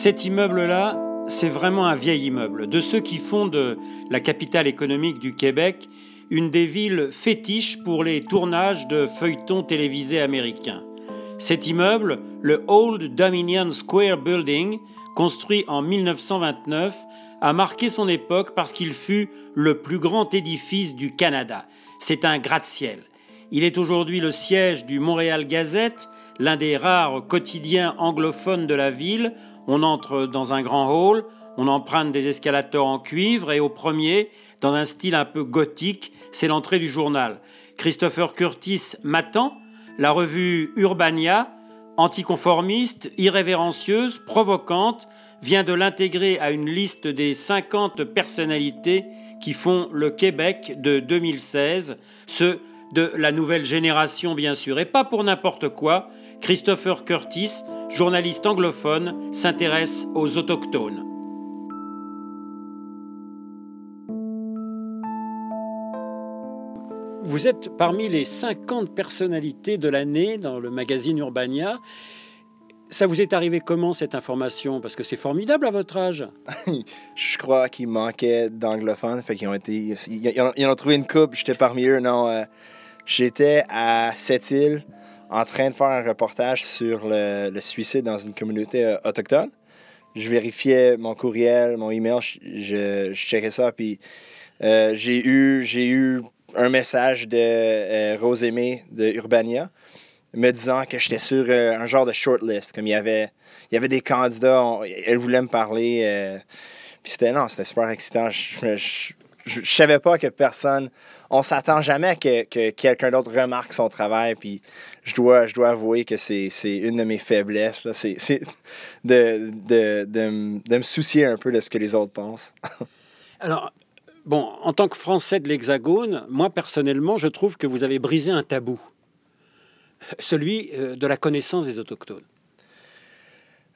Cet immeuble-là, c'est vraiment un vieil immeuble, de ceux qui font de la capitale économique du Québec une des villes fétiches pour les tournages de feuilletons télévisés américains. Cet immeuble, le Old Dominion Square Building, construit en 1929, a marqué son époque parce qu'il fut le plus grand édifice du Canada. C'est un gratte-ciel. Il est aujourd'hui le siège du Montréal Gazette, l'un des rares quotidiens anglophones de la ville, on entre dans un grand hall, on emprunte des escalators en cuivre et au premier, dans un style un peu gothique, c'est l'entrée du journal. Christopher Curtis m'attend, la revue Urbania, anticonformiste, irrévérencieuse, provocante, vient de l'intégrer à une liste des 50 personnalités qui font le Québec de 2016, ceux de la nouvelle génération bien sûr, et pas pour n'importe quoi, Christopher Curtis, journaliste anglophone, s'intéresse aux autochtones. Vous êtes parmi les 50 personnalités de l'année dans le magazine Urbania. Ça vous est arrivé comment cette information Parce que c'est formidable à votre âge. je crois qu'il manquait d'anglophones, fait qu'ils ont été, ils, ont, trouvé une coupe. J'étais parmi eux. Non, euh, j'étais à Sept-Îles en train de faire un reportage sur le, suicide dans une communauté euh, autochtone. Je vérifiais mon courriel, mon email, je, je checkais ça, puis euh, j'ai eu, eu un message de euh, de Urbania me disant que j'étais sur euh, un genre de shortlist, comme il y avait, il y avait des candidats, elle voulait me parler, puis c'était, non, c'était super excitant. Je, je, savais pas que personne. On s'attend jamais que, que quelqu'un d'autre remarque son travail. Puis je dois, je dois avouer que c'est une de mes faiblesses. Là. C'est de, de, de, de me soucier un peu de ce que les autres pensent. Alors, bon, en tant que Français de l'Hexagone, moi personnellement, je trouve que vous avez brisé un tabou, celui euh, de la connaissance des autochtones.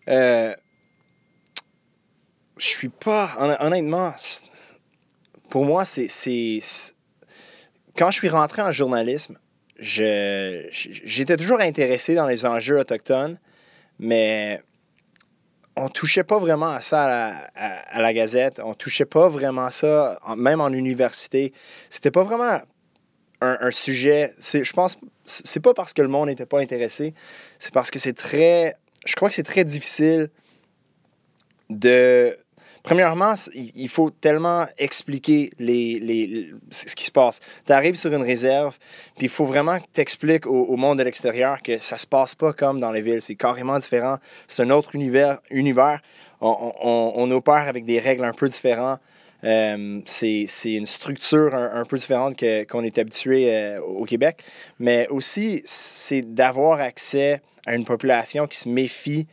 Euh, je suis pas, honnêtement, pour moi, c'est quand je suis rentré en journalisme, j'étais toujours intéressé dans les enjeux autochtones, mais on touchait pas vraiment à ça à la, Gazette. On touchait pas vraiment ça, même en université. C'était pas vraiment un, un sujet. Je pense, c'est pas parce que le monde n'était pas intéressé, c'est parce que c'est très. Je crois que c'est très difficile de Premièrement, il faut tellement expliquer les, les, ce qui se passe. Tu arrives sur une réserve, puis il faut vraiment que tu expliques au, monde de l'extérieur que ça se passe pas comme dans les villes. C'est carrément différent. C'est un autre univers. univers. On, on, on opère avec des règles un peu différentes. Euh, c'est, une structure un, peu différente qu'on est habitué euh, au Québec, mais aussi c'est d'avoir accès à une population qui se méfie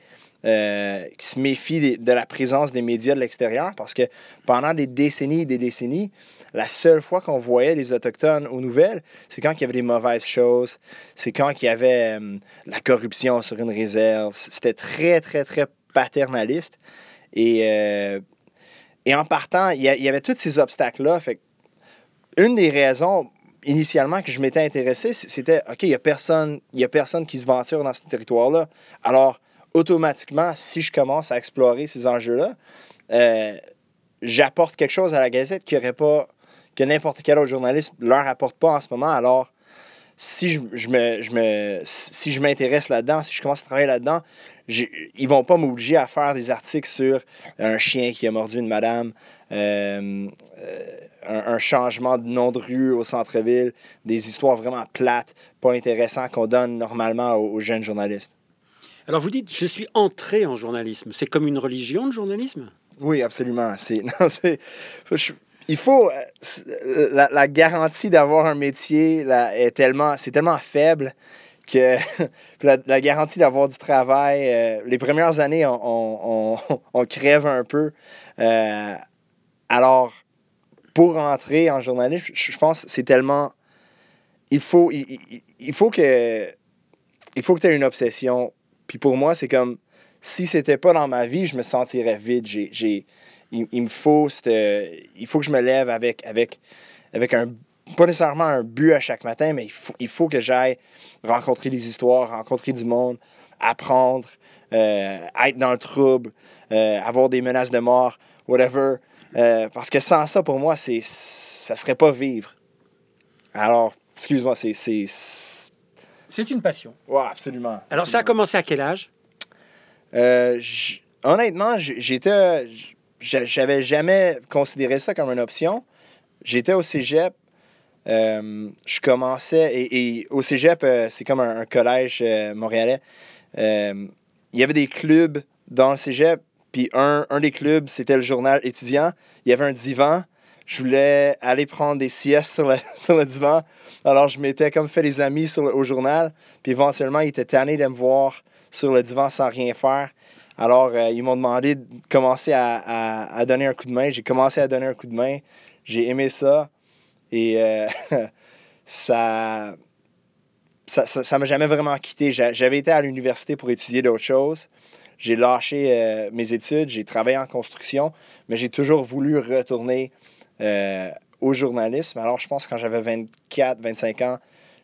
euh, qui se méfient de, la présence des médias de l'extérieur parce que pendant des décennies et des décennies, la seule fois qu'on voyait les Autochtones aux nouvelles, c'est quand il y avait des mauvaises choses, c'est quand il y avait euh, la corruption sur une réserve. C'était très, très, très paternaliste. Et, euh, et en partant, il y, avait tous ces obstacles-là. Fait une des raisons initialement que je m'étais intéressé, c'était OK, il n'y a, personne, a personne qui se venture dans ce territoire-là. Alors, automatiquement, si je commence à explorer ces enjeux-là, euh, j'apporte quelque chose à la Gazette qui aurait pas, que n'importe quel autre journaliste ne leur apporte pas en ce moment. Alors, si je, je me, je me, si je m'intéresse là-dedans, si je commence à travailler là-dedans, ils vont pas m'obliger à faire des articles sur un chien qui a mordu une madame, euh, euh, un, changement de nom de rue au centre-ville, des histoires vraiment plates, pas intéressantes qu'on donne normalement aux jeunes journalistes. Alors vous dites, je suis entré en journalisme. C'est comme une religion, le journalisme Oui, absolument. C'est, non, il faut euh, euh, la, garantie d'avoir un métier est tellement c'est tellement faible que la, garantie d'avoir du travail euh, les premières années on, on, on, crève un peu alors pour entrer en journalisme je, pense que c'est tellement il faut il, faut que il faut que tu aies une obsession puis pour moi, c'est comme si c'était pas dans ma vie, je me sentirais vide. J'ai, il, me faut, il faut que je me lève avec, avec, avec un, pas nécessairement un but à chaque matin, mais il faut, il faut que j'aille rencontrer des histoires, rencontrer du monde, apprendre, euh, être dans le trouble, euh, avoir des menaces de mort, whatever. Euh, parce que sans ça, pour moi, c'est, ça serait pas vivre. Alors, excuse-moi, c'est c'est une passion. Ouais, absolument, Alors, ça a commencé à quel âge? Euh, honnêtement, j'étais. J'avais jamais considéré ça comme une option. J'étais au cégep. Euh, je commençais. Et, au cégep, euh, c'est comme un, collège montréalais. Il y avait des clubs dans le cégep. Puis un, un des clubs, c'était le journal étudiant. Il y avait un divan je voulais aller prendre des siestes sur le, sur le divan. Alors, je m'étais comme fait les amis sur au journal. Puis éventuellement, ils étaient tannés de me voir sur le divan sans rien faire. Alors, euh, ils m'ont demandé de commencer à, donner un coup de main. J'ai commencé à donner un coup de main. J'ai aimé ça. Et euh, ça, ça. Ça m'a jamais vraiment quitté. J'avais été à l'université pour étudier d'autres choses j'ai lâché euh, mes études, j'ai travaillé en construction, mais j'ai toujours voulu retourner euh, au journalisme. Alors, je pense que quand j'avais 24, 25 ans,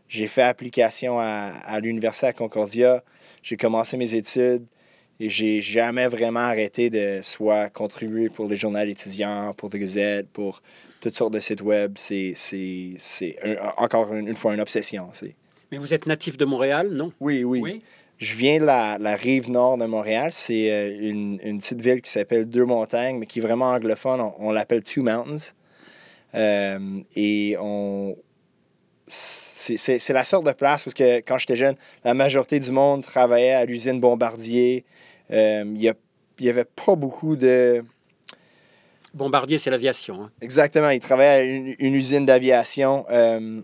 j'ai fait application à, l'Université à Concordia. J'ai commencé mes études et j'ai jamais vraiment arrêté de soit contribuer pour les journaux étudiants, pour The Gazette, pour toutes sortes de sites web. C'est, encore une, fois une obsession. Mais vous êtes natif de Montréal, non? Oui, oui. Je viens de la, la, rive nord de Montréal. C'est euh, une, une petite ville qui s'appelle Deux Montagnes, mais qui est vraiment anglophone. on l'appelle Two Mountains. Euh, et on. C'est la sorte de place parce que quand j'étais jeune, la majorité du monde travaillait à l'usine Bombardier. Euh, il n'y y avait pas beaucoup de. Bombardier, c'est l'aviation. Hein. Exactement. Il travaillaient à une, usine d'aviation euh,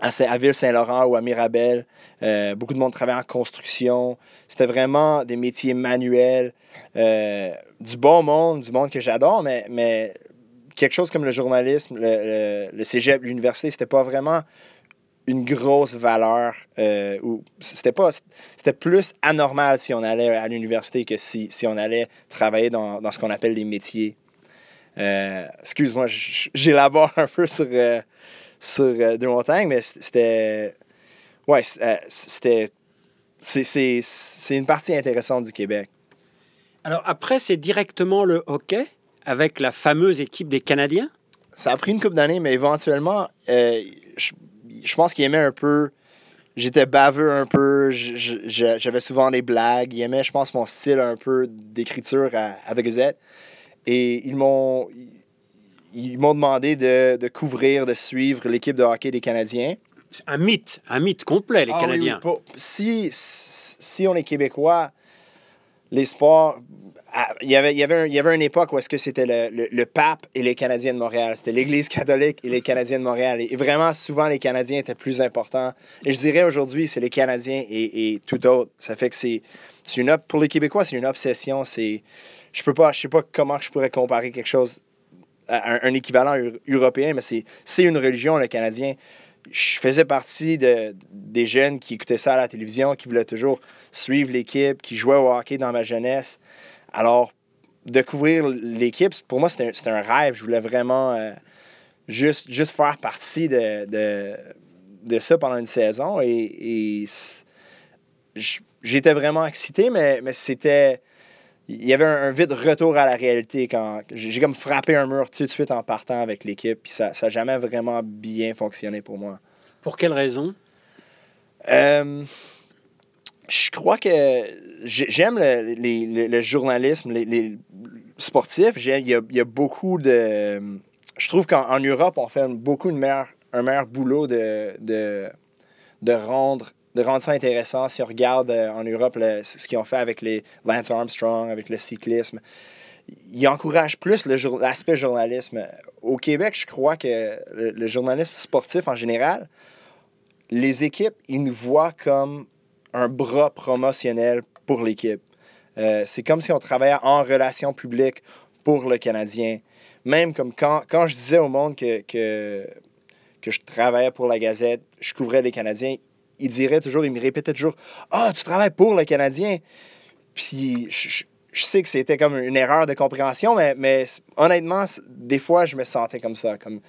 à, Ville-Saint-Laurent ou à Mirabel. beaucoup de monde travaillait en construction. C'était vraiment des métiers manuels. du bon monde, du monde que j'adore, mais, mais quelque chose comme le journalisme, le, le, cégep, l'université, c'était pas vraiment une grosse valeur euh, ou c'était pas c'était plus anormal si on allait à l'université que si, si, on allait travailler dans, ce qu'on appelle les métiers euh, excuse-moi j'élabore un peu sur De euh, sur mais c'était ouais c'était c'est une partie intéressante du Québec alors après c'est directement le hockey avec la fameuse équipe des Canadiens? Ça a pris une coupe d'années, mais éventuellement, euh, je, pense qu'ils aimait un peu. J'étais baveux un peu, j'avais souvent des blagues. Il aimait, je pense, mon style un peu d'écriture avec Z. Et ils m'ont ils m'ont demandé de, couvrir, de suivre l'équipe de hockey des Canadiens. Un mythe, un mythe complet, les ah Canadiens. Si, si on est québécois, les sports, il y avait, il y avait, il y avait une époque où est-ce que c'était le, le, pape et les Canadiens de Montréal. C'était l'Église catholique et les mm-hmm. Canadiens de Montréal. Et, vraiment, souvent, les Canadiens étaient plus importants. Et je dirais aujourd'hui, c'est les Canadiens et, et, tout autre. Ça fait que c'est, une... Pour les Québécois, c'est une obsession. C'est, je peux pas... Je sais pas comment je pourrais comparer quelque chose à un, équivalent européen, mais c'est, c'est une religion, le Canadien je faisais partie de, des jeunes qui écoutaient ça à la télévision, qui voulaient toujours suivre l'équipe, qui jouaient au hockey dans ma jeunesse. Alors, découvrir l'équipe, pour moi, c'était un, rêve. Je voulais vraiment euh, juste, juste faire partie de, de, de, ça pendant une saison. Et, j'étais vraiment excité, mais, mais c'était. Il y avait un, vide retour à la réalité quand j'ai comme frappé un mur tout de suite en partant avec l'équipe. Puis ça n'a jamais vraiment bien fonctionné pour moi. Pour quelle raison? Euh, je crois que j'aime le, journalisme les, sportif. Il y, a beaucoup de. Je trouve qu'en Europe, on fait beaucoup de un meilleur boulot de, de, rendre, de rendre ça intéressant. Si on regarde euh, en Europe ce qu'ils ont fait avec les Lance Armstrong, avec le cyclisme, ils encouragent plus l'aspect journalisme. Au Québec, je crois que le, le journalisme sportif en général, les équipes, ils nous voient comme un bras promotionnel pour l'équipe. Euh, c'est comme si on travaillait en relation publique pour le Canadien. Même comme quand, je disais au monde que, que, je travaillais pour la Gazette, je couvrais les Canadiens, ils diraient toujours, ils me répétaient toujours Ah, tu travailles pour le Canadien. Puis je, je sais que c'était comme une erreur de compréhension, mais, mais honnêtement, des fois, je me sentais comme ça. Comme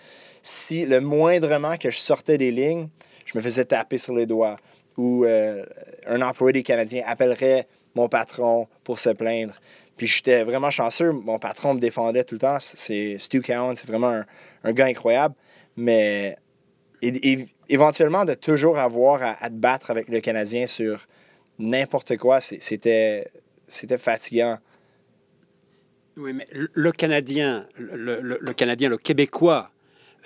si le moindrement que je sortais des lignes, je me faisais taper sur les doigts où euh, un employé des Canadiens appellerait mon patron pour se plaindre. Puis j'étais vraiment chanceux. Mon patron me défendait tout le temps. C'est Stu Cowan, c'est vraiment un, un, gars incroyable. Mais éventuellement, de toujours avoir à, te battre avec le Canadien sur n'importe quoi, c'était fatigant. Oui, mais le Canadien, le Canadien, le Québécois,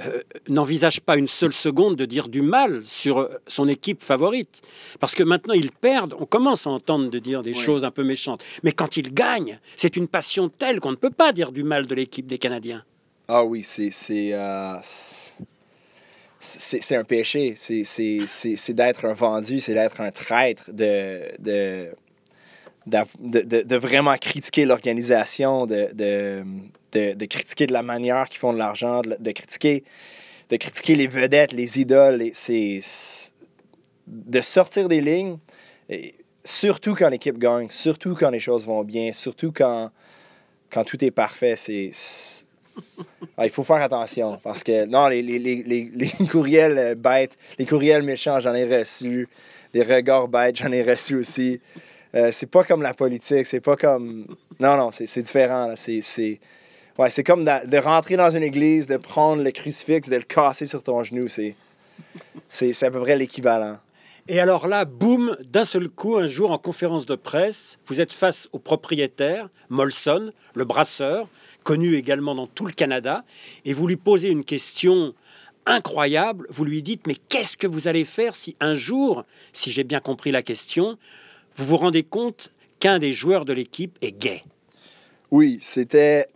euh, n'envisage pas une seule seconde de dire du mal sur euh, son équipe favorite. Parce que maintenant, ils perdent, on commence à entendre de dire des choses un peu méchantes. Mais quand ils gagnent, c'est une passion telle qu'on ne peut pas dire du mal de l'équipe des Canadiens. Ah oui, c'est... C'est, euh, c'est, un péché. C'est, d'être un vendu, c'est d'être un traître de... de de, vraiment critiquer l'organisation, de, critiquer de la manière qu'ils font de l'argent, de, critiquer de critiquer les vedettes, les idoles, c'est de sortir des lignes, surtout quand l'équipe gagne, surtout quand les choses vont bien, surtout quand, quand tout est parfait, c'est ah, il faut faire attention parce que non, les, les, courriels euh, bêtes, les courriels méchants, j'en ai reçu, Les regards bêtes, j'en ai reçu aussi. Euh, c'est pas comme la politique, c'est pas comme. Non, non, c'est différent. C'est ouais, comme de, de, rentrer dans une église, de prendre le crucifix, de le casser sur ton genou. C'est à peu près l'équivalent. Et alors là, boum, d'un seul coup, un jour en conférence de presse, vous êtes face au propriétaire, Molson, le brasseur, connu également dans tout le Canada, et vous lui posez une question incroyable. Vous lui dites, mais qu'est-ce que vous allez faire si un jour, si j'ai bien compris la question, vous vous rendez compte qu'un des joueurs de l'équipe est gay. Oui, c'était.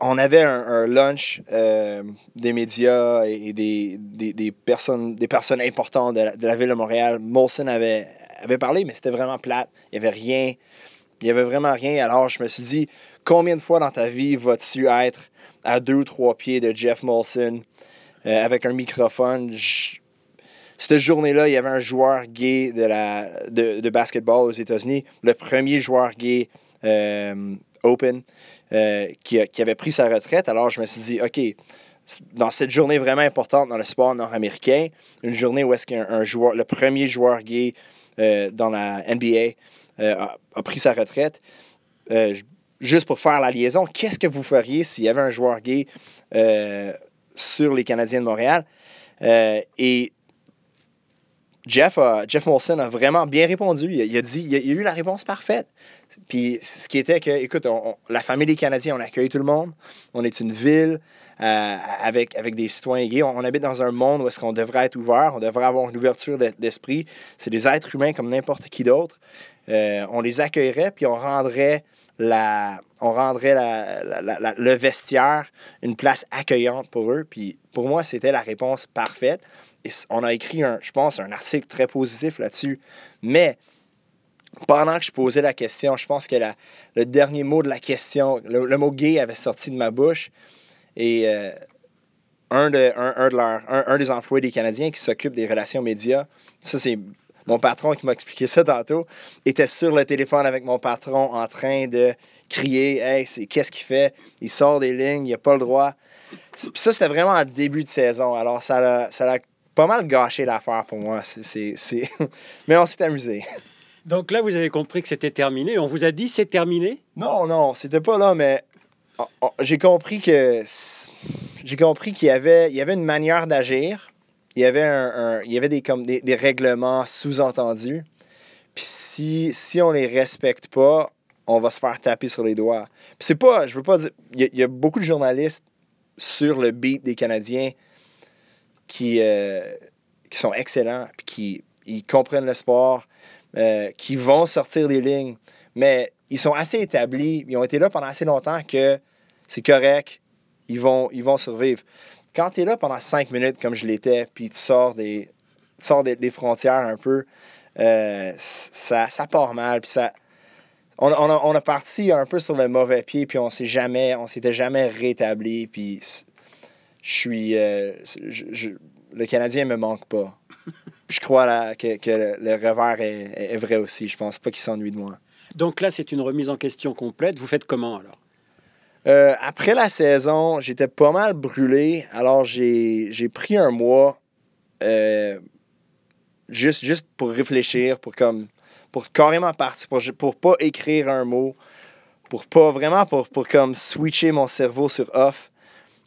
On avait un, lunch euh, des médias et, des, des, personnes, des personnes importantes de la, ville de Montréal. Molson avait, avait parlé, mais c'était vraiment plate. Il n'y avait rien. Il n'y avait vraiment rien. Alors, je me suis dit, combien de fois dans ta vie vas-tu être à deux ou trois pieds de Jeff Molson euh, avec un microphone? Cette journée-là, il y avait un joueur gay de, la, de, basketball aux États-Unis, le premier joueur gay euh, open euh, qui, avait pris sa retraite. Alors, je me suis dit, OK, dans cette journée vraiment importante dans le sport nord-américain, une journée où est-ce qu'un joueur, le premier joueur gay euh, dans la NBA a, pris sa retraite, juste pour faire la liaison, qu'est-ce que vous feriez s'il y avait un joueur gay sur les Canadiens de Montréal? et Jeff, Molson a vraiment bien répondu. Il a, dit, il a, eu la réponse parfaite. Puis ce qui était que, écoute, la famille des Canadiens, on accueille tout le monde. On est une ville euh, avec, avec des citoyens gays. On, on habite dans un monde où est-ce qu'on devrait être ouvert, on devrait avoir une ouverture d'esprit. C'est des êtres humains comme n'importe qui d'autre. Euh, on les accueillerait, puis on rendrait, la, on rendrait le vestiaire une place accueillante pour eux. Puis pour moi, c'était la réponse parfaite. Et on a écrit, un, je pense, un article très positif là-dessus. Mais pendant que je posais la question, je pense que le dernier mot de la question, le, mot gay avait sorti de ma bouche. Et euh, un, un, un, un des employés des Canadiens qui s'occupe des relations médias, ça c'est mon patron qui m'a expliqué ça tantôt était sur le téléphone avec mon patron en train de crier Hey, qu'est-ce qu'il fait Il sort des lignes, il a pas le droit. Puis ça, c'était vraiment en début de saison. Alors, ça l'a, ça pas mal gâché l'affaire pour moi. Mais on s'est amusé. Donc là, vous avez compris que c'était terminé. On vous a dit c'est terminé Non, non, c'était pas là, mais oh, oh, j'ai compris que j'ai compris qu'il y avait, il y avait une manière d'agir, il y avait, un, il y avait des, comme des, règlements sous-entendus. Puis si, si on les respecte pas, on va se faire taper sur les doigts. Puis c'est pas, je veux pas dire, il y, a beaucoup de journalistes sur le beat des Canadiens qui, euh, qui sont excellents, puis qui ils comprennent le sport, euh, qui vont sortir des lignes, mais ils sont assez établis, ils ont été là pendant assez longtemps que c'est correct, ils vont, ils vont survivre. Quand tu es là pendant cinq minutes, comme je l'étais, puis tu sors des, sors des, frontières un peu, euh, ça, ça part mal. ça, on, a, parti un peu sur le mauvais pied, puis on s'est jamais, on s'était jamais rétabli. Puis je suis, euh, le Canadien me manque pas. je crois que, le, revers est, est, vrai aussi. Je pense pas qu'il s'ennuie de moi. Donc là, c'est une remise en question complète. Vous faites comment alors euh, après la saison, j'étais pas mal brûlé. Alors, j'ai pris un mois euh, juste, juste pour réfléchir, pour comme pour carrément partir, pour, pour pas écrire un mot, pour pas vraiment pour, pour comme switcher mon cerveau sur off.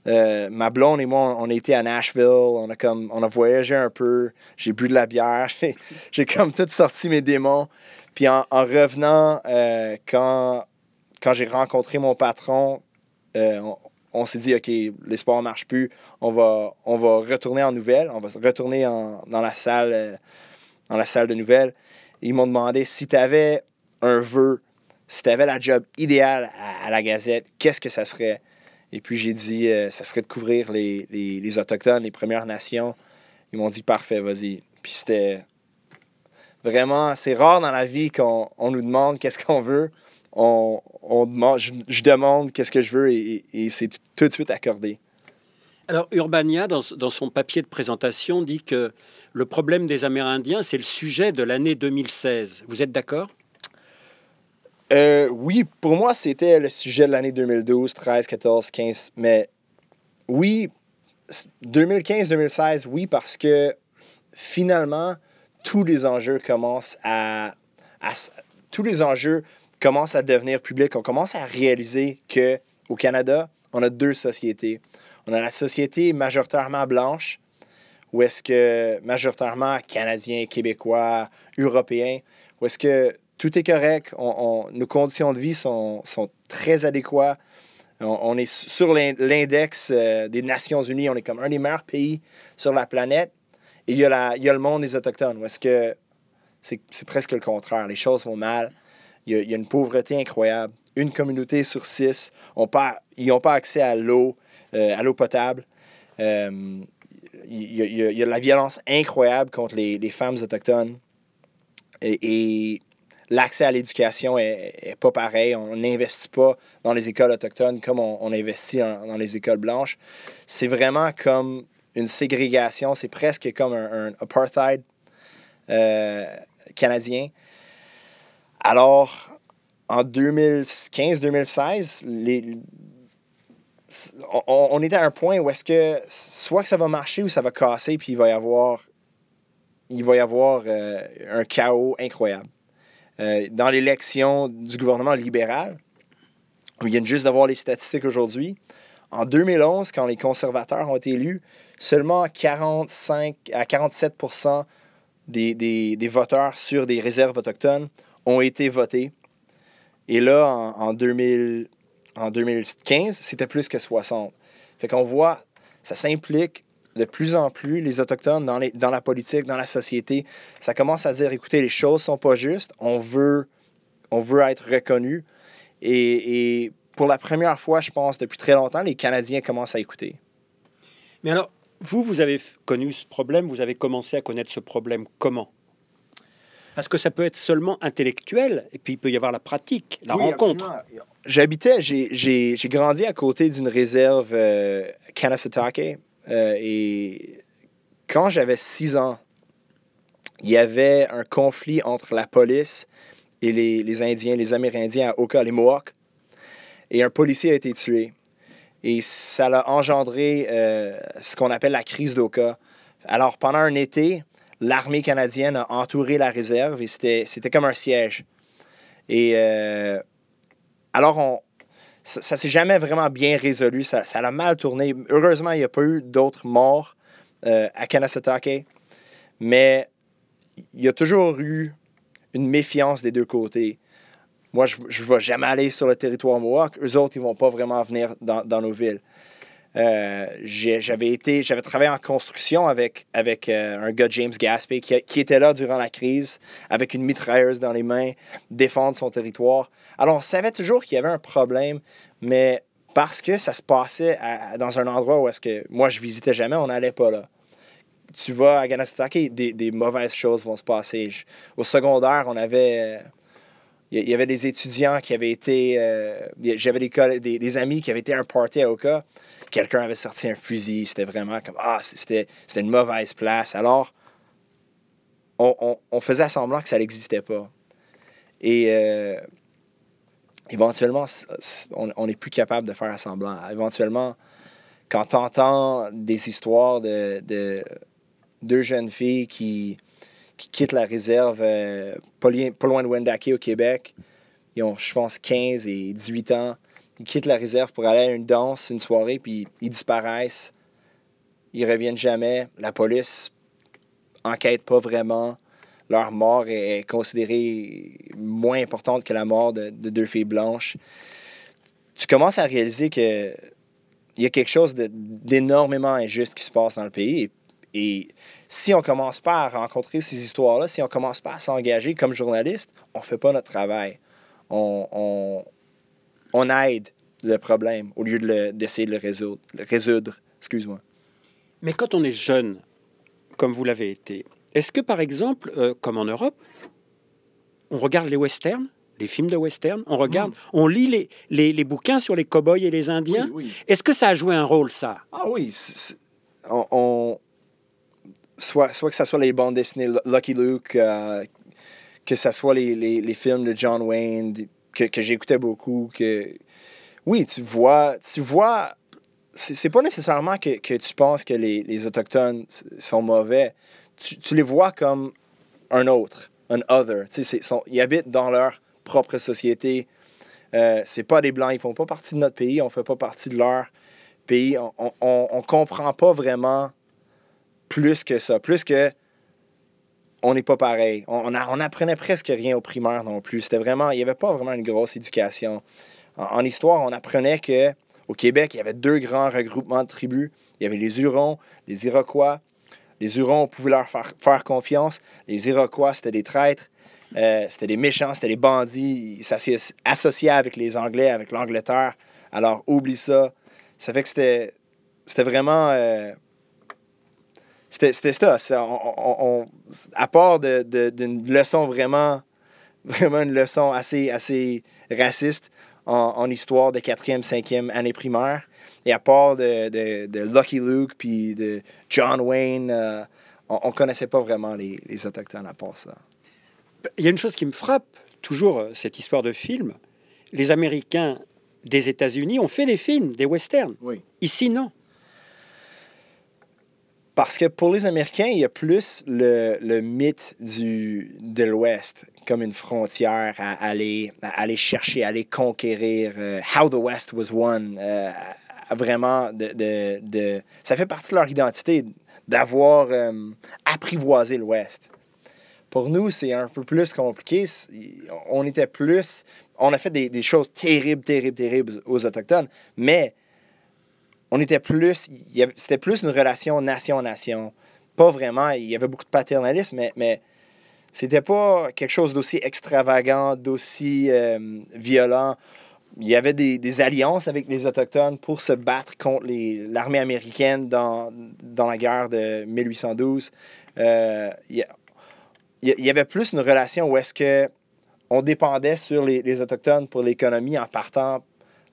Euh, ma blonde et moi, on, était a été à Nashville, on a comme on a voyagé un peu, j'ai bu de la bière, j'ai comme tout sorti mes démons. Puis en, revenant, quand quand j'ai rencontré mon patron, euh, on, s'est dit, OK, l'espoir ne marche plus, on va, on va retourner en nouvelles, on va retourner dans, la salle, euh, la salle de nouvelles. ils m'ont demandé si tu avais un vœu, si tu avais la job idéale à, la Gazette, qu'est-ce que ça serait? Et puis j'ai dit, euh, ça serait de couvrir les, Autochtones, les Premières Nations. Ils m'ont dit, parfait, vas-y. Puis c'était vraiment, c'est rare dans la vie qu'on nous demande qu'est-ce qu'on veut. On, on je, demande qu'est-ce que je veux et, c'est tout de suite accordé. Alors, Urbania, dans, son papier de présentation, dit que le problème des Amérindiens, c'est le sujet de l'année 2016. Vous êtes d'accord? Euh, oui, pour moi, c'était le sujet de l'année 2012, 13, 14, 15. Mais oui, 2015, 2016, oui, parce que finalement, tous les enjeux commencent à tous les enjeux commence à devenir public, on commence à réaliser que au Canada, on a deux sociétés. On a la société majoritairement blanche, ou est-ce que majoritairement canadien, Québécois, européen, où est-ce que tout est correct, on, nos conditions de vie sont, sont très adéquates. On, est sur l'index euh, des Nations Unies, on est comme un des meilleurs pays sur la planète. Et il y, a la, il y a le monde des Autochtones, où est-ce que c'est presque le contraire. Les choses vont mal il y, a, une pauvreté incroyable. Une communauté sur six, on pas ils n'ont pas accès à l'eau, euh, à l'eau potable. Euh, il, y a, y a, de la violence incroyable contre les, les femmes autochtones. Et, l'accès à l'éducation est, pas pareil. On n'investit pas dans les écoles autochtones comme on, investit dans les écoles blanches. C'est vraiment comme une ségrégation, c'est presque comme un, apartheid euh, canadien. Alors, en 2015-2016, on, est à un point où est-ce que soit ça va marcher ou ça va casser, puis il va y avoir, euh, un chaos incroyable. Euh, dans l'élection du gouvernement libéral, on vient juste d'avoir les statistiques aujourd'hui, en 2011, quand les conservateurs ont été élus, seulement 45 à 47 des, des, des voteurs sur des réserves autochtones ont été votés. Et là, en, 2000, en 2015, c'était plus que 60. Fait qu'on voit, ça s'implique de plus en plus les Autochtones dans, les, dans la politique, dans la société. Ça commence à dire, écoutez, les choses sont pas justes, on veut, on veut être reconnu. Et, et pour la première fois, je pense, depuis très longtemps, les Canadiens commencent à écouter. Mais alors, vous, vous avez connu ce problème, vous avez commencé à connaître ce problème comment parce que ça peut être seulement intellectuel, et puis il peut y avoir la pratique, la rencontre. J'habitais, j'ai grandi à côté d'une réserve euh, Kanasatake, euh, et quand j'avais six ans, il y avait un conflit entre la police et les, Indiens, les Amérindiens à Oka, les Mohawks, et un policier a été tué. Et ça a engendré euh, ce qu'on appelle la crise d'Oka. Alors, pendant un été, l'armée canadienne a entouré la réserve et c'était comme un siège. Et euh, alors, on, ça, ne s'est jamais vraiment bien résolu. Ça, ça a mal tourné. Heureusement, il n'y a pas eu d'autres morts euh, à Kanasatake. Mais il y a toujours eu une méfiance des deux côtés. Moi, je ne vais jamais aller sur le territoire Mohawk. Eux autres, ils ne vont pas vraiment venir dans, dans nos villes. Euh, j'avais été, j'avais travaillé en construction avec, euh, un gars, James Gaspé, qui, était là durant la crise, avec une mitrailleuse dans les mains, défendre son territoire. Alors, on savait toujours qu'il y avait un problème, mais parce que ça se passait dans un endroit où est-ce que moi, je visitais jamais, on n'allait pas là. Tu vas à Ganastaki, des, des mauvaises choses vont se passer. au secondaire, on avait... Euh, il y avait des étudiants qui avaient été... J'avais des, des, des amis qui avaient été à un party à Oka quelqu'un avait sorti un fusil. C'était vraiment comme Ah, c'était une mauvaise place. Alors, on, faisait semblant que ça n'existait pas. Et euh, éventuellement, on n'est plus capable de faire semblant. Éventuellement, quand tu entends des histoires de, deux jeunes filles qui, quittent la réserve euh, pas, loin, de Wendake au Québec, ils ont, je pense, 15 et 18 ans, ils quittent la réserve pour aller à une danse, une soirée, puis ils disparaissent. Ils reviennent jamais. La police enquête pas vraiment. Leur mort est, considérée moins importante que la mort de, deux filles blanches. Tu commences à réaliser que il y a quelque chose d'énormément injuste qui se passe dans le pays. Et, si on commence pas à rencontrer ces histoires-là, si on commence pas à s'engager comme journaliste, on fait pas notre travail. on, on aide le problème au lieu d'essayer de, le, de résoudre. résoudre excuse-moi. Mais quand on est jeune, comme vous l'avez été, est-ce que par exemple, euh, comme en Europe, on regarde les westerns les films de western, on regarde, hmm. on lit les, les, bouquins sur les cow-boys et les Indiens. Est-ce que ça a joué un rôle, ça? Ah oui, on, soit, soit que ce soit les bandes dessinées Lucky Luke, euh, que ce soit les, les, films de John Wayne, que, j'écoutais beaucoup, que oui, tu vois, tu vois, c'est pas nécessairement que, tu penses que les, Autochtones sont mauvais. Tu, les vois comme un autre, un other. sont, ils habitent dans leur propre société. Euh, c'est pas des Blancs, ils font pas partie de notre pays, on fait pas partie de leur pays. On, on, on comprend pas vraiment plus que ça. Plus que on n'est pas pareil. On, n'apprenait presque rien au primaire non plus. C'était vraiment, il n'y avait pas vraiment une grosse éducation. En, histoire, on apprenait que au Québec, il y avait deux grands regroupements de tribus. Il y avait les Hurons, les Iroquois. Les Hurons, on pouvait leur faire, confiance. Les Iroquois, c'était des traîtres. Euh, c'était des méchants, c'était des bandits. Ils s'associaient avec les Anglais, avec l'Angleterre. Alors, oublie ça. Ça fait que c'était, c'était vraiment... Euh, c'était ça. On, à part d'une leçon vraiment, vraiment une leçon assez, assez raciste en, en histoire de quatrième, cinquième année primaire, et à part de, de, de Lucky Luke puis de John Wayne, euh, on, ne connaissait pas vraiment les, les, Autochtones à part ça. Il y a une chose qui me frappe toujours euh, cette histoire de film. Les Américains des États-Unis ont fait des films, des westerns. Ici, non. Parce que pour les Américains, il y a plus le, mythe du, de l'Ouest comme une frontière à aller, aller chercher, à aller conquérir. Euh, how the West was won. Euh, vraiment, de, de, de, ça fait partie de leur identité d'avoir euh, apprivoisé l'Ouest. Pour nous, c'est un peu plus compliqué. On était plus. On a fait des, des choses terribles, terribles, terribles aux Autochtones, mais on était plus, c'était plus une relation nation-nation. Pas vraiment, il y avait beaucoup de paternalisme, mais, mais c'était pas quelque chose d'aussi extravagant, d'aussi euh, violent. Il y avait des, alliances avec les Autochtones pour se battre contre l'armée américaine dans, dans, la guerre de 1812. Euh, il, y avait plus une relation où est-ce que on dépendait sur les, les Autochtones pour l'économie en partant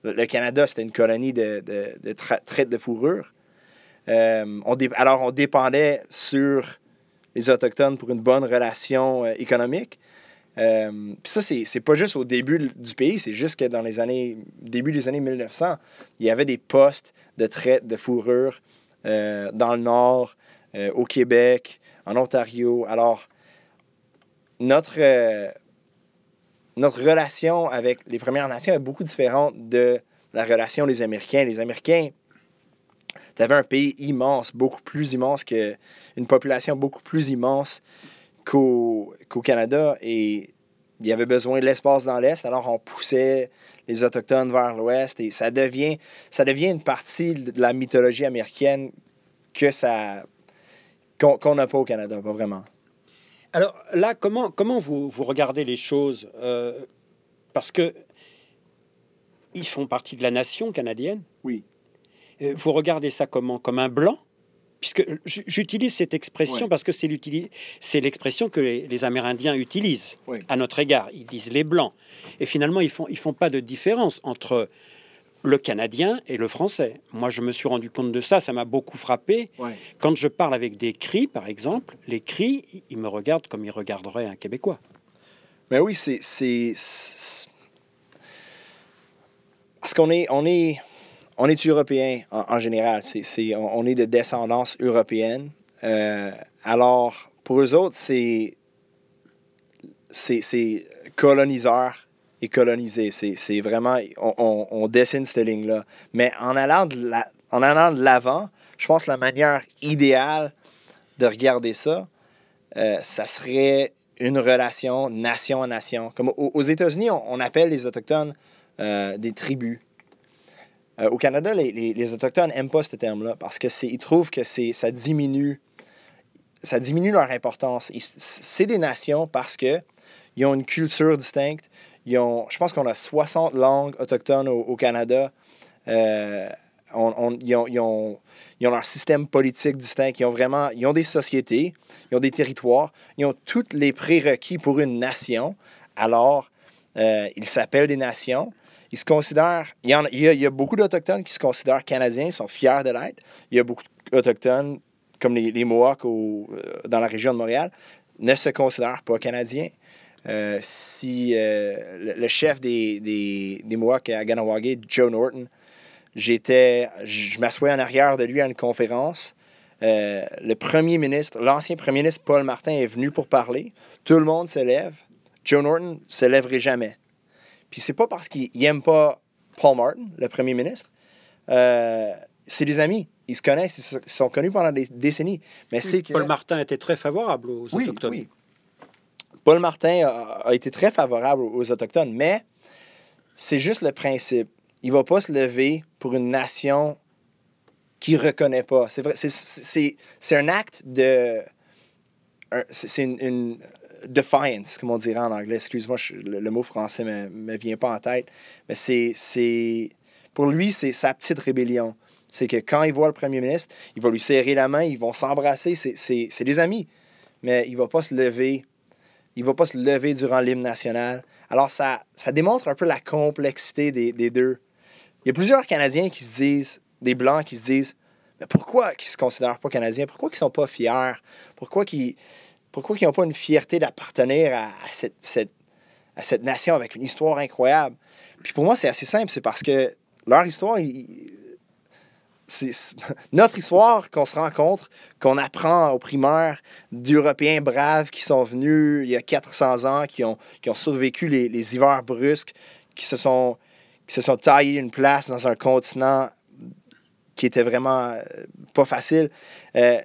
le, Canada, c'était une colonie de, de, traite de fourrure. Euh, on alors, on dépendait sur les Autochtones pour une bonne relation euh, économique. Euh, puis ça, c'est pas juste au début du pays, c'est juste que dans les années, début des années 1900, il y avait des postes de traite de fourrure euh, dans le nord, au Québec, en Ontario. Alors, notre notre relation avec les Premières Nations est beaucoup différente de la relation des Américains. Les Américains, avaient un pays immense, beaucoup plus immense que. une population beaucoup plus immense qu'au Canada et il y avait besoin de l'espace dans l'Est, alors on poussait les Autochtones vers l'Ouest et ça devient, ça devient une partie de la mythologie américaine que ça qu'on n'a pas au Canada, pas vraiment. Alors là, comment, comment vous, regardez les choses euh, Parce que ils font partie de la nation canadienne. Oui. Euh, vous regardez ça comment Comme un blanc Puisque j'utilise cette expression parce que c'est l'expression que les, Amérindiens utilisent à notre égard. Ils disent les blancs. Et finalement, ils font, ils font pas de différence entre le canadien et le français. Moi, je me suis rendu compte de ça, ça m'a beaucoup frappé. Quand je parle avec des cris, par exemple, les cris, ils me regardent comme ils regarderaient un Québécois. Mais oui, c'est... Parce qu'on est... On est... On est européen en, général, on est de descendance européenne. Euh, alors, pour eux autres, c'est, c'est coloniseur et coloniser. C'est vraiment, on, on, dessine cette ligne-là. Mais en allant de l'avant, je pense que la manière idéale de regarder ça, euh, ça serait une relation nation à nation. Comme aux, États-Unis, on, appelle les Autochtones euh, des tribus. Euh, au Canada, les, les, les Autochtones n'aiment pas ce terme-là parce qu'ils trouvent que ça diminue, ça diminue leur importance. C'est des nations parce qu'ils ont une culture distincte, je pense qu'on a 60 langues autochtones au, Canada. Euh, on, ils, ont, leur système politique distinct. Ils ont vraiment ils ont des sociétés, ils ont des territoires, ils ont tous les prérequis pour une nation. Alors, euh, ils s'appellent des nations. Ils se considèrent. Il y, a, beaucoup d'Autochtones qui se considèrent Canadiens, ils sont fiers de l'être. Il y a beaucoup d'Autochtones, comme les, Mohawks euh, dans la région de Montréal, ne se considèrent pas Canadiens. Euh, si euh, le, chef des, des, des Mohawks à Ganawagé, Joe Norton, j'étais, je m'assois en arrière de lui à une conférence. Euh, le premier ministre, l'ancien premier ministre Paul Martin est venu pour parler. Tout le monde se lève. Joe Norton se lèverait jamais. Puis c'est pas parce qu'il n'aime pas Paul Martin, le premier ministre. c'est des amis. Ils se connaissent, ils se sont connus pendant des décennies. Mais Paul Martin était très favorable aux oui, Oui. Paul Martin a, été très favorable aux Autochtones, mais c'est juste le principe. Il ne va pas se lever pour une nation qui ne reconnaît pas. C'est vrai, c'est un acte de. c'est une, defiance, comme on dirait en anglais. Excuse-moi, le, mot français ne me, vient pas en tête. Mais c'est. Pour lui, c'est sa petite rébellion. C'est que quand il voit le premier ministre, il va lui serrer la main, ils vont s'embrasser. C'est des amis. Mais il ne va pas se lever il va pas se lever durant l'hymne national. Alors, ça, ça démontre un peu la complexité des, deux. Il y a plusieurs Canadiens qui se disent, des Blancs qui se disent, mais pourquoi ils se considèrent pas Canadiens? Pourquoi ils sont pas fiers? Pourquoi ils pourquoi n'ont pas une fierté d'appartenir à, cette, à cette nation avec une histoire incroyable? Puis pour moi, c'est assez simple. C'est parce que leur histoire, c'est notre histoire qu'on se rencontre, qu'on apprend aux primaires d'Européens braves qui sont venus il y a 400 ans, qui ont, ont survécu les, les hivers brusques, qui se, sont, qui se sont taillés une place dans un continent qui était vraiment euh, pas facile. Euh,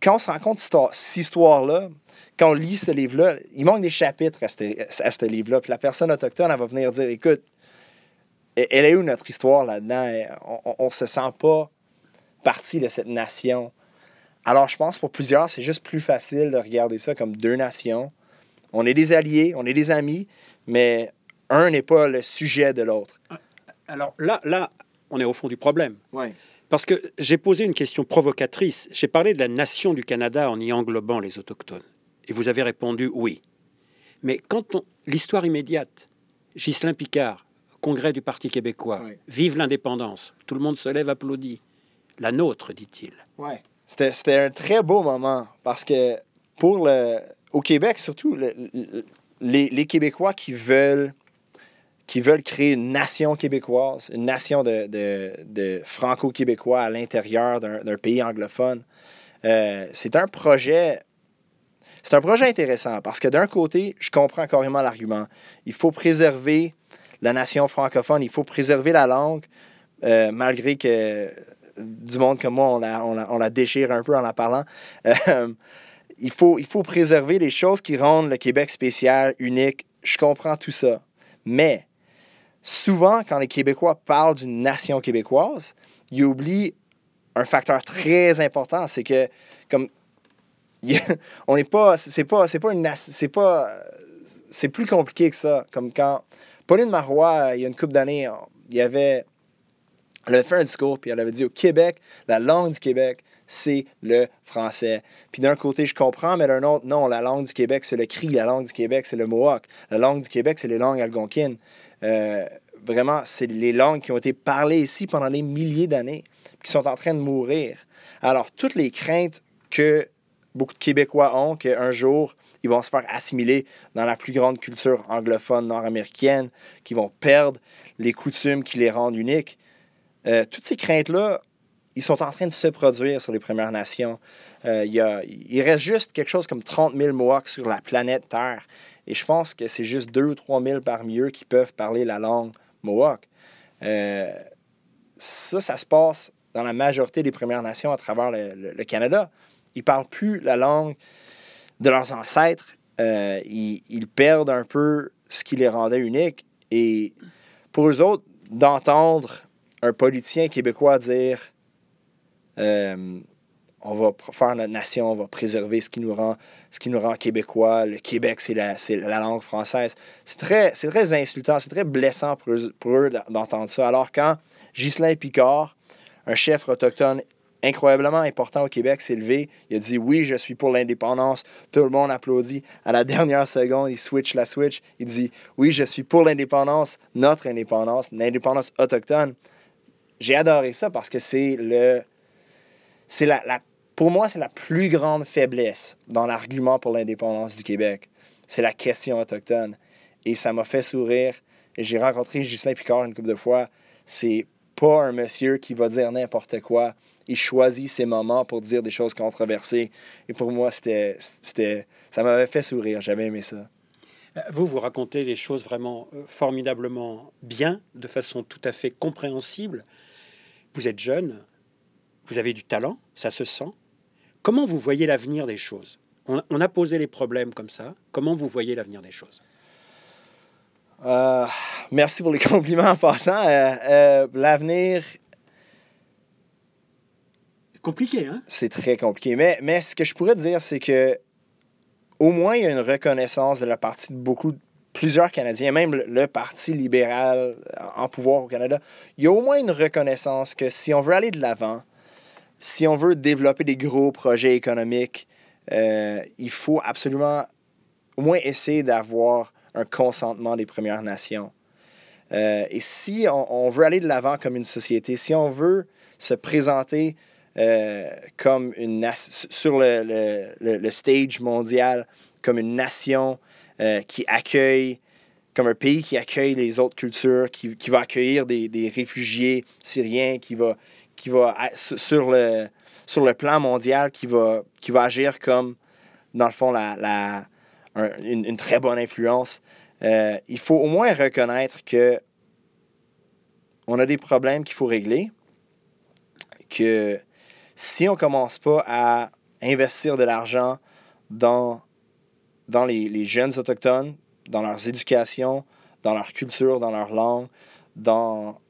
quand on se rend compte cette histoire-là, quand on lit ce livre-là, il manque des chapitres à ce, à ce livre-là. Puis la personne autochtone, elle va venir dire Écoute, elle est où notre histoire là-dedans? On, ne se sent pas partie de cette nation. Alors, je pense pour plusieurs, c'est juste plus facile de regarder ça comme deux nations. On est des alliés, on est des amis, mais un n'est pas le sujet de l'autre. Euh, alors là, là, on est au fond du problème. Parce que j'ai posé une question provocatrice. J'ai parlé de la nation du Canada en y englobant les autochtones. Et vous avez répondu oui. Mais quand on... L'histoire immédiate, Ghislain Picard, congrès du Parti québécois. Vive l'indépendance. Tout le monde se lève, applaudit. La nôtre, dit-il. Ouais. C'était un très beau moment parce que pour le, au Québec, surtout, les, les, Québécois qui veulent, qui veulent créer une nation québécoise, une nation de, de, de franco-québécois à l'intérieur d'un pays anglophone, euh, c'est un projet c'est un projet intéressant parce que d'un côté, je comprends carrément l'argument. Il faut préserver la nation francophone. Il faut préserver la langue, euh, malgré que du monde comme moi, on la, on déchire un peu en la parlant. Euh, il, faut, il faut préserver les choses qui rendent le Québec spécial, unique. Je comprends tout ça. Mais souvent, quand les Québécois parlent d'une nation québécoise, ils oublient un facteur très important, c'est que comme on n'est pas c'est pas c'est pas une c'est pas c'est plus compliqué que ça comme quand Pauline Marois, il y a une couple d'années, il y avait. Elle avait fait un discours, puis elle avait dit au Québec, la langue du Québec, c'est le français. Puis d'un côté, je comprends, mais d'un autre, non, la langue du Québec, c'est le cri, la langue du Québec, c'est le mohawk, la langue du Québec, c'est les langues algonquines. Euh, vraiment, c'est les langues qui ont été parlées ici pendant des milliers d'années, qui sont en train de mourir. Alors, toutes les craintes que beaucoup de Québécois ont, qu'un jour, ils vont se faire assimiler dans la plus grande culture anglophone nord-américaine, qu'ils vont perdre les coutumes qui les rendent uniques. Euh, toutes ces craintes-là, ils sont en train de se produire sur les Premières Nations. Euh, y a, il reste juste quelque chose comme 30 000 Mohawks sur la planète Terre. Et je pense que c'est juste 2 ou 3 000 parmi eux qui peuvent parler la langue Mohawk. Euh, ça, ça se passe dans la majorité des Premières Nations à travers le Canada. Ils parlent plus la langue de leurs ancêtres. Euh, ils, ils, perdent un peu ce qui les rendait uniques. Et pour eux autres, d'entendre un politicien québécois dire euh, on va faire notre nation, on va préserver ce qui nous rend, ce qui nous rend québécois. Le Québec, c'est la, la, langue française. C'est très, c'est très insultant, c'est très blessant pour eux, pour eux d'entendre ça. Alors quand Ghislain Picard, un chef autochtone incroyablement important au Québec, s'est levé. Il a dit oui, je suis pour l'indépendance. Tout le monde applaudit. À la dernière seconde, il switch la switch. Il dit oui, je suis pour l'indépendance, notre indépendance, l'indépendance autochtone. J'ai adoré ça parce que c'est le. C'est la, la, pour moi, c'est la plus grande faiblesse dans l'argument pour l'indépendance du Québec. C'est la question autochtone. Et ça m'a fait sourire. Et j'ai rencontré Justin Picard une couple de fois. C'est pas un monsieur qui va dire n'importe quoi il choisit ses moments pour dire des choses controversées. Et pour moi, c'était, c'était, ça m'avait fait sourire. J'avais aimé ça. Euh, vous, vous racontez les choses vraiment euh, formidablement bien, de façon tout à fait compréhensible. Vous êtes jeune, vous avez du talent, ça se sent. Comment vous voyez l'avenir des choses on, a posé les problèmes comme ça. Comment vous voyez l'avenir des choses euh, Merci pour les compliments en passant. l'avenir, compliqué, hein? C'est très compliqué. Mais, mais ce que je pourrais dire, c'est que au moins, il y a une reconnaissance de la partie de beaucoup plusieurs Canadiens, même le, Parti libéral euh, en pouvoir au Canada, il y a au moins une reconnaissance que si on veut aller de l'avant, si on veut développer des gros projets économiques, euh, il faut absolument au moins essayer d'avoir un consentement des Premières Nations. Euh, et si on, on, veut aller de l'avant comme une société, si on veut se présenter euh, comme une sur le, le, le, stage mondial, comme une nation euh, qui accueille, comme un pays qui accueille les autres cultures, qui, qui va accueillir des, des, réfugiés syriens, qui va, qui va sur, le, sur le plan mondial, qui va, qui va agir comme, dans le fond, la, la une, une, très bonne influence. Euh, il faut au moins reconnaître que on a des problèmes qu'il faut régler, que si on ne commence pas à investir de l'argent dans, dans les, les, jeunes autochtones, dans leurs éducations, dans leur culture, dans leur langue, dans,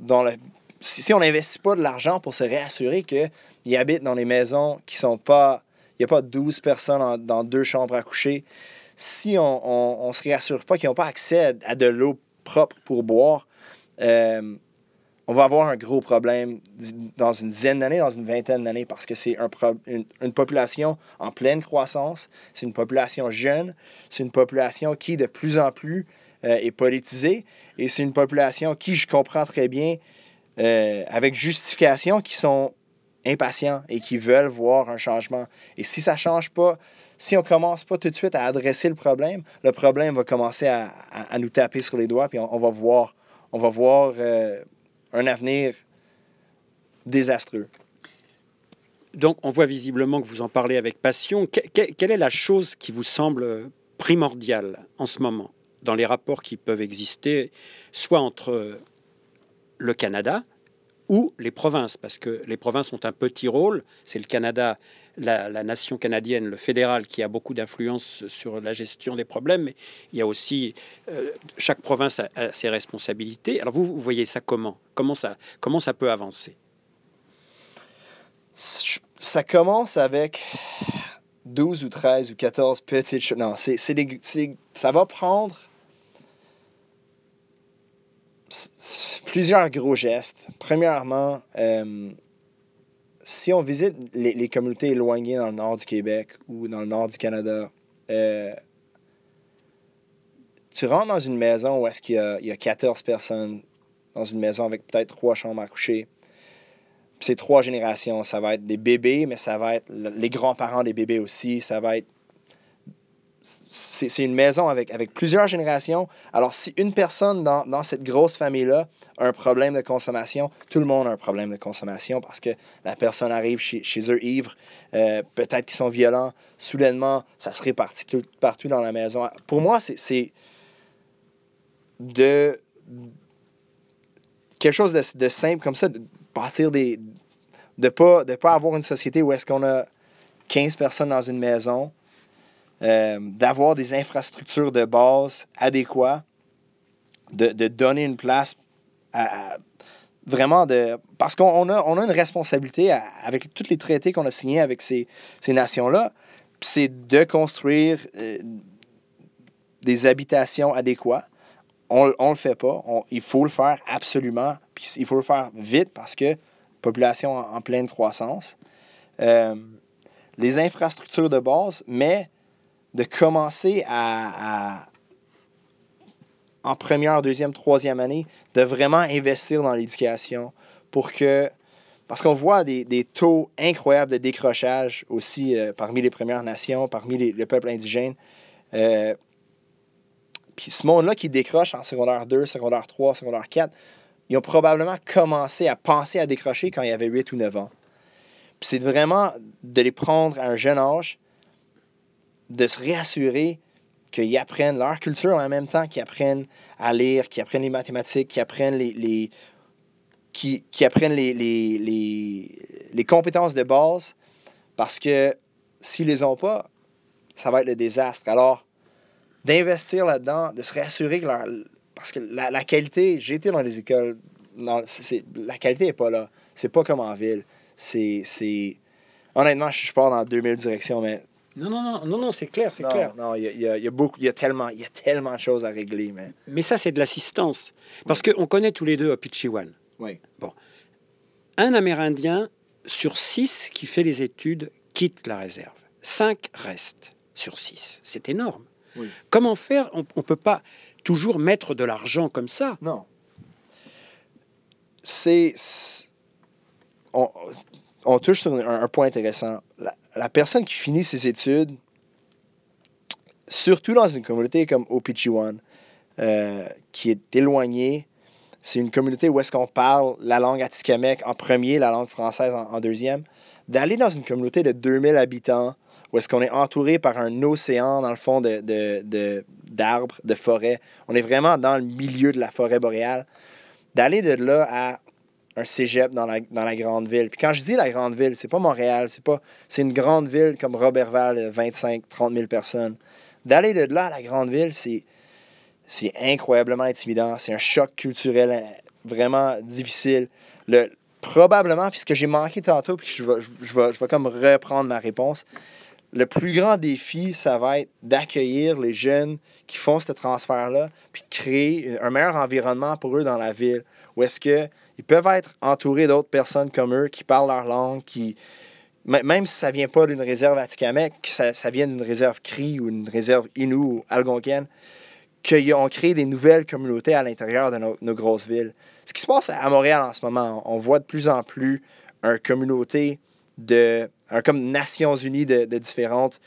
dans le... Si, on n'investit pas de l'argent pour se réassurer qu'ils habitent dans des maisons qui sont pas... Il n'y a pas 12 personnes dans deux chambres à coucher. Si on ne se réassure pas qu'ils n'ont pas accès à de l'eau propre pour boire, euh, on va avoir un gros problème dans une dizaine d'années, dans une vingtaine d'années, parce que c'est un une, population en pleine croissance, c'est une population jeune, c'est une population qui de plus en plus euh, est politisée, et c'est une population qui, je comprends très bien, euh, avec justification, qui sont impatients et qui veulent voir un changement. Et si ça ne change pas, si on ne commence pas tout de suite à adresser le problème, le problème va commencer à, à, nous taper sur les doigts, puis on, va voir, on va voir euh, un avenir désastreux. Donc, on voit visiblement que vous en parlez avec passion. quelle est la chose qui vous semble primordiale en ce moment dans les rapports qui peuvent exister, soit entre le Canada, ou les provinces, parce que les provinces ont un petit rôle. C'est le Canada, la, nation canadienne, le fédéral, qui a beaucoup d'influence sur la gestion des problèmes, mais il y a aussi euh, chaque province a, ses responsabilités. Alors vous, vous voyez ça comment comment ça, comment ça peut avancer Ça commence avec 12 ou 13 ou 14 petites choses. Non, c'est, ça va prendre plusieurs gros gestes. Premièrement, euh, si on visite les, les, communautés éloignées dans le nord du Québec ou dans le nord du Canada, euh, tu rentres dans une maison où est-ce qu'il y, y, a 14 personnes, dans une maison avec peut-être trois chambres à coucher. c'est trois générations. Ça va être des bébés, mais ça va être les grands-parents des bébés aussi. Ça va être c'est une maison avec, plusieurs générations. Alors, si une personne dans, cette grosse famille-là a un problème de consommation, tout le monde a un problème de consommation parce que la personne arrive chez, eux ivre, euh, peut-être qu'ils sont violents, soudainement, ça se répartit partout dans la maison. Pour moi, c'est de quelque chose de, de, simple comme ça, de partir des... de ne pas, pas avoir une société où est-ce qu'on a 15 personnes dans une maison, euh, d'avoir des infrastructures de base adéquates, de, de donner une place à, vraiment de. Parce qu'on a, on a une responsabilité avec tous les traités qu'on a signés avec ces, ces nations-là, c'est de construire euh, des habitations adéquates. On ne le fait pas. il faut le faire absolument. Puis il faut le faire vite parce que population en, en pleine croissance. Euh, les infrastructures de base, mais de commencer à, en première, deuxième, troisième année, de vraiment investir dans l'éducation pour que. Parce qu'on voit des, des, taux incroyables de décrochage aussi euh, parmi les Premières Nations, parmi les, peuples indigènes. Euh, puis ce monde-là qui décroche en secondaire 2, secondaire 3, secondaire 4, ils ont probablement commencé à penser à décrocher quand ils avaient 8 ou 9 ans. Puis c'est vraiment de les prendre à un jeune âge, de se réassurer qu'ils apprennent leur culture en même temps, qu'ils apprennent à lire, qu'ils apprennent les mathématiques, qu'ils apprennent les, les qui, apprennent les, les, les, compétences de base parce que s'ils les ont pas, ça va être le désastre. Alors, d'investir là-dedans, de se réassurer que leur, parce que la, qualité, j'ai été dans les écoles, dans, c'est, la qualité n'est pas là. C'est pas comme en ville. C'est, c'est honnêtement, je, je pars dans 2000 directions, mais non, non, non, non, non c'est clair, c'est clair. Non, il y, a, beaucoup, il y a tellement, il y a tellement de choses à régler, mais. Mais ça, c'est de l'assistance, parce qu'on connaît tous les deux Pichiwan. Oui. Bon, un Amérindien sur six qui fait les études quitte la réserve. Cinq restent sur six. C'est énorme. Oui. Comment faire On ne peut pas toujours mettre de l'argent comme ça. Non. C'est on, touche sur un, un point intéressant la personne qui finit ses études, surtout dans une communauté comme Opichiwan, euh, qui est éloignée, c'est une communauté où est-ce qu'on parle la langue atikamekw en premier, la langue française en, deuxième, d'aller dans une communauté de 2000 habitants, où est-ce qu'on est entouré par un océan, dans le fond, d'arbres, de, de, de forêts. On est vraiment dans le milieu de la forêt boréale. D'aller de là à un cégep dans la, grande ville. Puis quand je dis la grande ville, c'est pas Montréal, c'est pas c'est une grande ville comme Robertval, 25, 30 000 personnes. D'aller de là à la grande ville, c'est c'est incroyablement intimidant. C'est un choc culturel euh, vraiment difficile. Le, probablement, puisque j'ai manqué tantôt, puis je vais, je, je vais comme reprendre ma réponse, le plus grand défi, ça va être d'accueillir les jeunes qui font ce transfert-là, puis de créer un meilleur environnement pour eux dans la ville, où est-ce que ils peuvent être entourés d'autres personnes comme eux qui parlent leur langue, qui même si ça vient pas d'une réserve atikamekw, ça, ça vient d'une réserve cri ou d'une réserve inou ou algonquienne, qu'ils ont créé des nouvelles communautés à l'intérieur de nos, grosses villes. Ce qui se passe à Montréal en ce moment, on voit de plus en plus une communauté de, un, comme Nations Unies de, différents différentes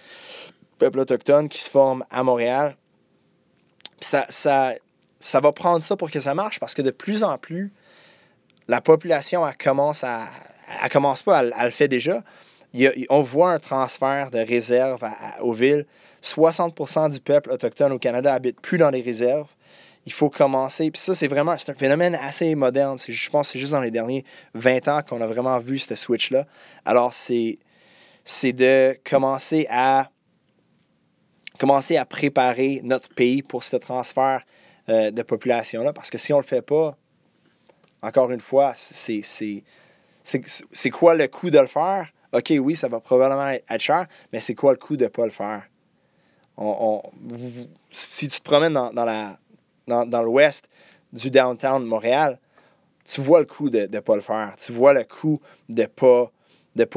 peuples autochtones qui se forment à Montréal. ça, ça va prendre ça pour que ça marche parce que de plus en plus, la population, elle commence à. commence pas, elle, le fait déjà. on voit un transfert de réserves aux villes. 60 du peuple autochtone au Canada habite plus dans les réserves. Il faut commencer. Puis ça, c'est vraiment un phénomène assez moderne. Je pense que c'est juste dans les derniers 20 ans qu'on a vraiment vu ce switch-là. Alors, c'est de commencer à, commencer à préparer notre pays pour ce transfert euh, de population-là. Parce que si on ne le fait pas, encore une fois, c'est, c'est, quoi le coût de le faire? OK, oui, ça va probablement être cher, mais c'est quoi le coût de ne pas le faire? On, si tu te promènes dans, dans, l'ouest du downtown de Montréal, tu vois le coût de ne pas le faire. Tu vois le coût de ne pas, de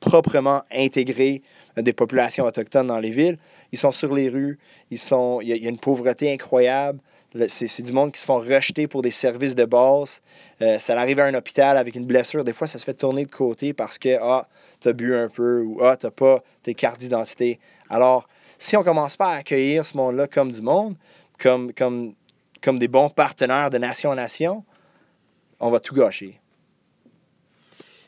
proprement intégrer des populations autochtones dans les villes. Ils sont sur les rues, ils sont, il y, a une pauvreté incroyable, c'est du monde qui se font rejeter pour des services de base. Euh, ça arrive à un hôpital avec une blessure. Des fois, ça se fait tourner de côté parce que, ah, t'as bu un peu ou, ah, t'as pas tes cartes d'identité. Alors, si on commence pas à accueillir ce monde-là comme du monde, comme, comme, comme des bons partenaires de nation en nation, on va tout gâcher.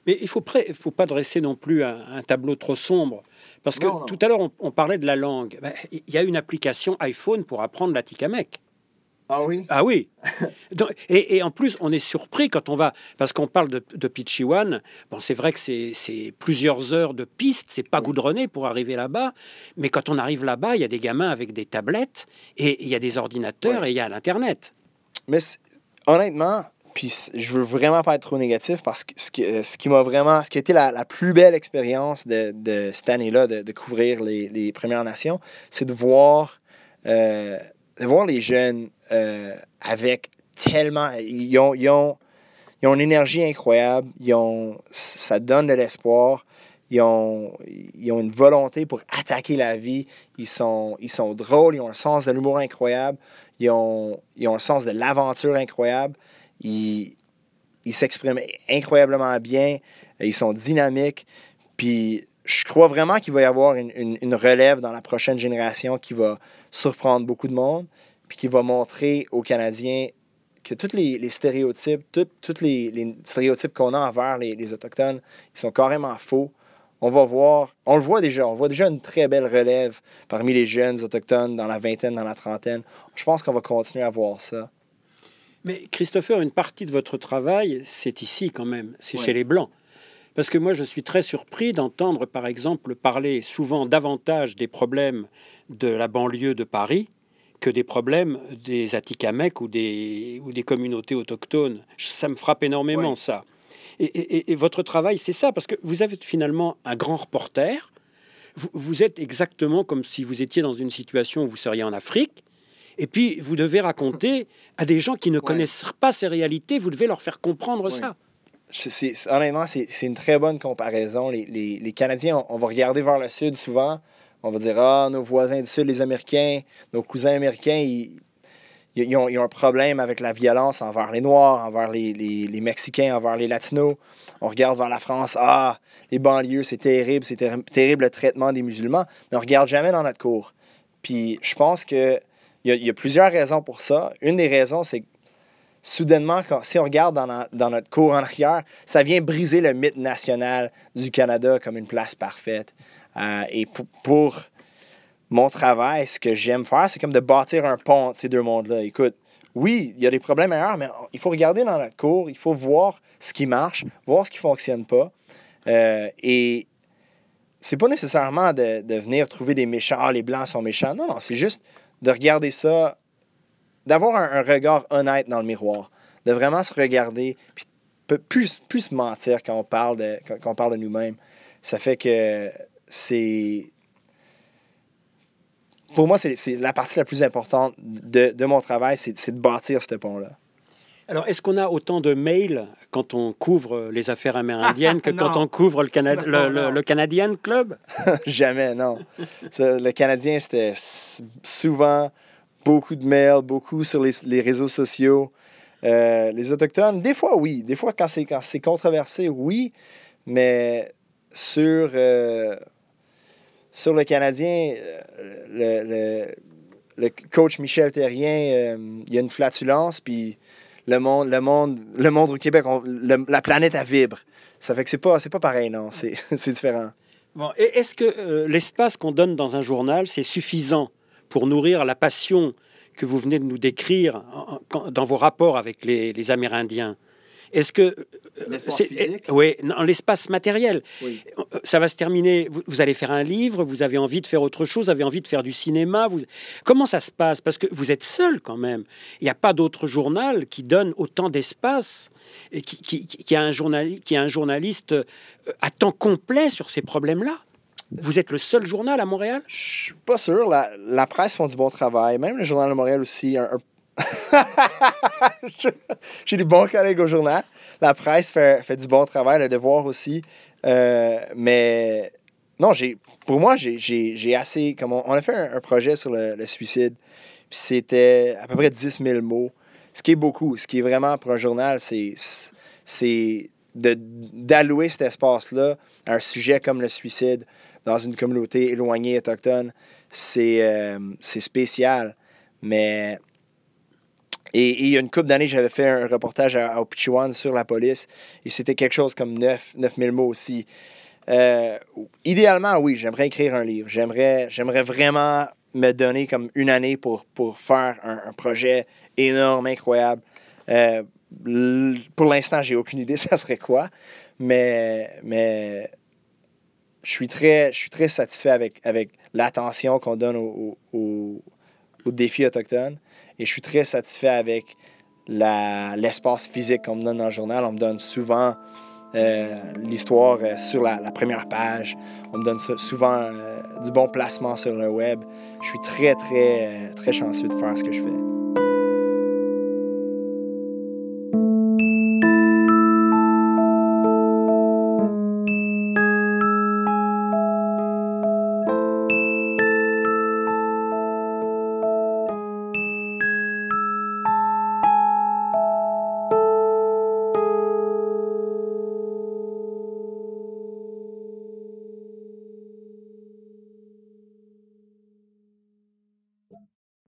Mais il ne faut, faut, pas dresser non plus un, tableau trop sombre. Parce que tout à l'heure, on, parlait de la langue. Ben, il y a une application iPhone pour apprendre l'atikamek. Ah oui Ah oui. et, en plus, on est surpris quand on va, parce qu'on parle de, de Pichiwan. Bon, c'est vrai que c'est plusieurs heures de piste, c'est pas goudronné pour arriver là-bas. Mais quand on arrive là-bas, il y a des gamins avec des tablettes et il y a des ordinateurs et il y a l'internet. Mais honnêtement, puis je veux vraiment pas être trop négatif parce que ce qui, euh, m'a vraiment, ce qui a été la, plus belle expérience de, de, cette année-là, de, couvrir les, Premières Nations, c'est de voir. Euh, de voir les jeunes euh, avec tellement. Ils ont, une énergie incroyable, ils ont, ça donne de l'espoir, ils ont, ils ont une volonté pour attaquer la vie, ils sont, ils sont drôles, ils ont un sens de l'humour incroyable, ils ont, ils ont un sens de l'aventure incroyable, ils, ils s'expriment incroyablement bien, ils sont dynamiques, puis je crois vraiment qu'il va y avoir une, relève dans la prochaine génération qui va, surprendre beaucoup de monde, puis qui va montrer aux Canadiens que tous les, stéréotypes, stéréotypes qu'on a envers les, Autochtones, ils sont carrément faux. On va voir, on le voit déjà, on voit déjà une très belle relève parmi les jeunes autochtones dans la vingtaine, dans la trentaine. Je pense qu'on va continuer à voir ça. Mais Christopher, une partie de votre travail, c'est ici quand même, c'est chez les Blancs. Parce que moi, je suis très surpris d'entendre, par exemple, parler souvent davantage des problèmes de la banlieue de Paris que des problèmes des Atikamekw ou des, ou des communautés autochtones. Ça me frappe énormément, ça. Et, votre travail, c'est ça, parce que vous êtes finalement un grand reporter. Vous, êtes exactement comme si vous étiez dans une situation où vous seriez en Afrique. Et puis, vous devez raconter à des gens qui ne connaissent pas ces réalités, vous devez leur faire comprendre ça. C'est, honnêtement, c'est, une très bonne comparaison. Les, Canadiens, on, va regarder vers le sud souvent on va dire Ah, nos voisins du Sud, les Américains, nos cousins américains, ils, ont, un problème avec la violence envers les Noirs, envers les, les, Mexicains, envers les Latinos. On regarde vers la France, ah, les banlieues, c'est terrible, c'est terrible le traitement des musulmans, mais on regarde jamais dans notre cour. Puis je pense qu'il y, a, y a plusieurs raisons pour ça. Une des raisons, c'est que soudainement, quand, si on regarde dans, dans, notre cour en arrière, ça vient briser le mythe national du Canada comme une place parfaite. Euh, et pour, mon travail, ce que j'aime faire, c'est comme de bâtir un pont entre ces deux mondes-là. Écoute, oui, il y a des problèmes ailleurs, mais il faut regarder dans la cour, il faut voir ce qui marche, voir ce qui ne fonctionne pas. Euh, et c'est pas nécessairement de, venir trouver des méchants, ah, les blancs sont méchants. Non, non, c'est juste de regarder ça, d'avoir un, regard honnête dans le miroir, de vraiment se regarder, puis plus, plus se mentir quand on parle de, quand on parle de nous-mêmes. Ça fait que c'est. Pour moi, c'est la partie la plus importante de, de mon travail, c'est de bâtir ce pont-là. Alors, est-ce qu'on a autant de mails quand on couvre les affaires amérindiennes que quand on couvre le, le, le, Canadian Club? Jamais, non. le Canadien, c'était souvent beaucoup de mails, beaucoup sur les, les réseaux sociaux. Euh, les Autochtones, des fois, oui. Des fois, quand c'est controversé, oui. Mais sur... Euh, sur le Canadien, euh, le, coach Michel Terrien, euh, il y a une flatulence, puis le monde, le monde, le monde au Québec, la planète, a vibre. Ça fait que c'est pas, c'est pas pareil, non, c'est, différent. Bon, est-ce que euh, l'espace qu'on donne dans un journal, c'est suffisant pour nourrir la passion que vous venez de nous décrire dans vos rapports avec les Amérindiens est-ce que euh, euh, Oui, dans l'espace matériel. Euh, ça va se terminer. Vous, allez faire un livre, vous avez envie de faire autre chose, vous avez envie de faire du cinéma. Vous... Comment ça se passe Parce que vous êtes seul quand même. Il n'y a pas d'autre journal qui donne autant d'espace et qui, a un qui a un journaliste à temps complet sur ces problèmes-là. Vous êtes le seul journal à Montréal? Je suis pas sûr. La, presse font du bon travail. Même le Journal de Montréal aussi, un J'ai des bons collègues au journal. La presse fait, du bon travail, le devoir aussi. Euh, mais non, j'ai, pour moi, j'ai, assez. Comme on, a fait un, projet sur le, suicide, c'était à peu près 10 000 mots, ce qui est beaucoup. Ce qui est vraiment pour un journal, c'est, c'est d'allouer cet espace-là à un sujet comme le suicide dans une communauté éloignée autochtone. C'est, euh, c'est spécial, mais et, il y a une couple d'années, j'avais fait un reportage à, à sur la police et c'était quelque chose comme 9, 9000 mots aussi. Euh, idéalement, oui, j'aimerais écrire un livre. J'aimerais, j'aimerais vraiment me donner comme une année pour, pour faire un, projet énorme, incroyable. Euh, pour l'instant, j'ai aucune idée ça serait quoi, mais, mais je suis très, je suis très satisfait avec, avec l'attention qu'on donne aux, aux défis autochtones. Et je suis très satisfait avec l'espace physique qu'on me donne dans le journal. On me donne souvent euh, l'histoire euh, sur la, première page. On me donne souvent euh, du bon placement sur le web. Je suis très, très, très chanceux de faire ce que je fais.